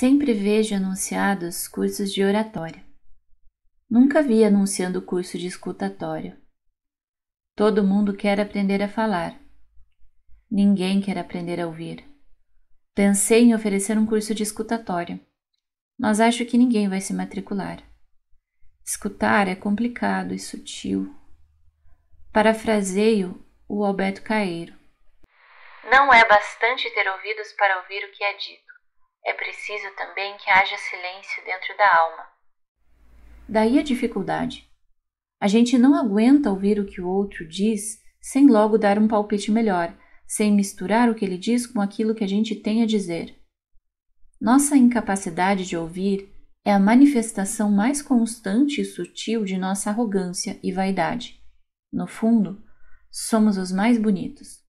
Sempre vejo anunciados cursos de oratória. Nunca vi anunciando curso de escutatório. Todo mundo quer aprender a falar. Ninguém quer aprender a ouvir. Pensei em oferecer um curso de escutatório, mas acho que ninguém vai se matricular. Escutar é complicado e sutil. Parafraseio o Alberto Caeiro. Não é bastante ter ouvidos para ouvir o que é dito. É preciso também que haja silêncio dentro da alma. Daí a dificuldade. A gente não aguenta ouvir o que o outro diz sem logo dar um palpite melhor, sem misturar o que ele diz com aquilo que a gente tem a dizer. Nossa incapacidade de ouvir é a manifestação mais constante e sutil de nossa arrogância e vaidade. No fundo, somos os mais bonitos.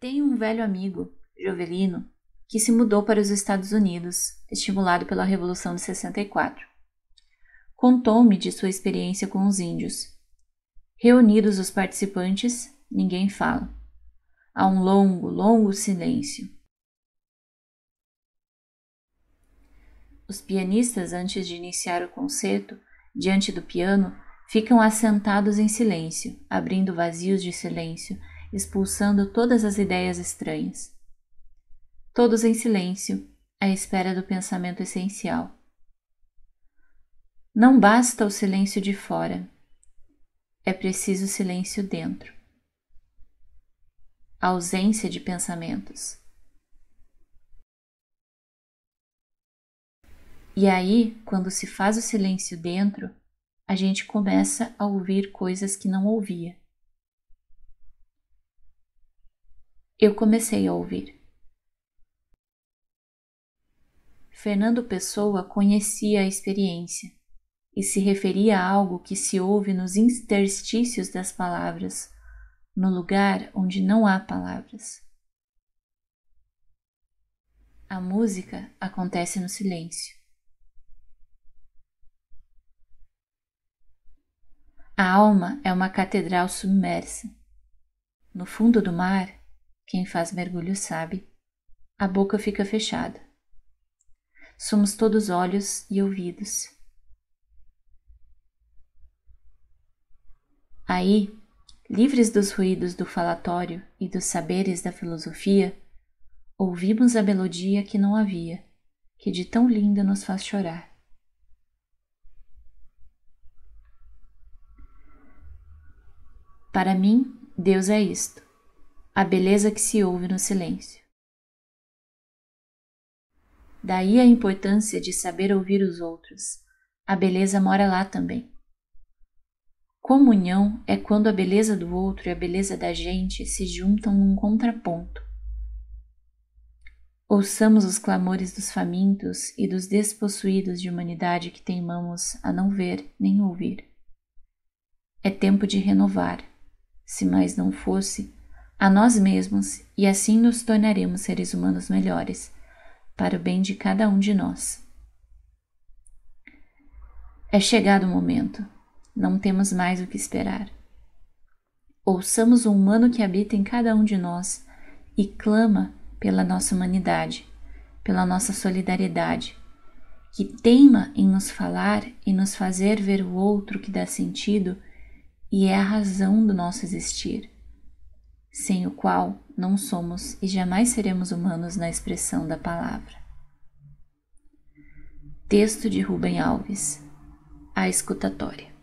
Tenho um velho amigo Jovelino, que se mudou para os Estados Unidos, estimulado pela Revolução de 64. Contou-me de sua experiência com os índios. Reunidos os participantes, ninguém fala. Há um longo, longo silêncio. Os pianistas, antes de iniciar o concerto, diante do piano, ficam assentados em silêncio, abrindo vazios de silêncio, expulsando todas as ideias estranhas todos em silêncio, à espera do pensamento essencial. Não basta o silêncio de fora, é preciso silêncio dentro. A ausência de pensamentos. E aí, quando se faz o silêncio dentro, a gente começa a ouvir coisas que não ouvia. Eu comecei a ouvir. Fernando Pessoa conhecia a experiência e se referia a algo que se ouve nos interstícios das palavras, no lugar onde não há palavras. A música acontece no silêncio. A alma é uma catedral submersa. No fundo do mar, quem faz mergulho sabe, a boca fica fechada somos todos olhos e ouvidos. Aí, livres dos ruídos do falatório e dos saberes da filosofia, ouvimos a melodia que não havia, que de tão linda nos faz chorar. Para mim, Deus é isto, a beleza que se ouve no silêncio. Daí a importância de saber ouvir os outros. A beleza mora lá também. Comunhão é quando a beleza do outro e a beleza da gente se juntam num contraponto. Ouçamos os clamores dos famintos e dos despossuídos de humanidade que teimamos a não ver nem ouvir. É tempo de renovar, se mais não fosse, a nós mesmos e assim nos tornaremos seres humanos melhores para o bem de cada um de nós. É chegado o momento, não temos mais o que esperar. Ouçamos o humano que habita em cada um de nós e clama pela nossa humanidade, pela nossa solidariedade, que teima em nos falar e nos fazer ver o outro que dá sentido e é a razão do nosso existir sem o qual não somos e jamais seremos humanos na expressão da palavra. Texto de Rubem Alves, A Escutatória.